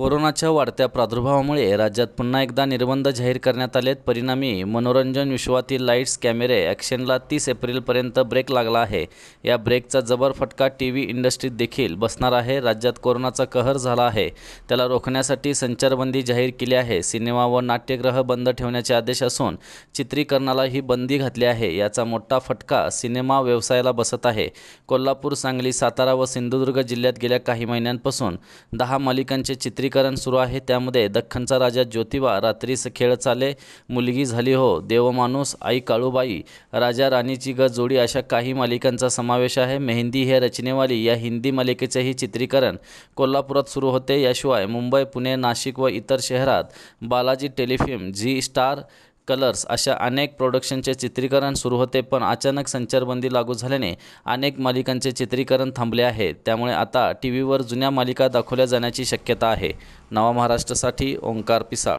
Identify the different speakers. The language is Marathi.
Speaker 1: कोरोनाच्या वाढत्या प्रादुर्भावामुळे राज्यात पुन्हा एकदा निर्बंध जाहीर करण्यात आलेत परिणामी मनोरंजन विश्वातील लाईट्स कॅमेरे ॲक्शनला तीस एप्रिलपर्यंत ब्रेक लागला आहे या ब्रेकचा जबर फटका टी व्ही इंडस्ट्रीत देखील बसणार आहे राज्यात कोरोनाचा कहर झाला आहे त्याला रोखण्यासाठी संचारबंदी जाहीर केली आहे सिनेमा व नाट्यगृह बंद ठेवण्याचे आदेश असून चित्रीकरणाला ही बंदी घातली आहे याचा मोठा फटका सिनेमा व्यवसायाला बसत आहे कोल्हापूर सांगली सातारा व सिंधुदुर्ग जिल्ह्यात गेल्या काही महिन्यांपासून दहा मालिकांचे चित्री चित्रीकरण सुरू आहे त्यामध्ये दख्खनचा राजा ज्योतिबा रात्रीस खेळ चाले मुलगी झाली हो देवमानूस आई काळूबाई राजा राणीची ग जोडी अशा काही मालिकांचा समावेश आहे मेहंदी हे रचनेवाली या हिंदी मालिकेचेही चित्रीकरण कोल्हापुरात सुरू होते याशिवाय मुंबई पुणे नाशिक व इतर शहरात बालाजी टेलिफिल्म झी स्टार कलर्स अशा अनेक प्रोडक्शनचे चित्रीकरण सुरू होते पण अचानक संचारबंदी लागू झाल्याने अनेक मालिकांचे चित्रीकरण थांबले आहे त्यामुळे आता टी व्हीवर जुन्या मालिका दाखवल्या जाण्याची शक्यता आहे नवा महाराष्ट्रासाठी ओंकार पिसाळ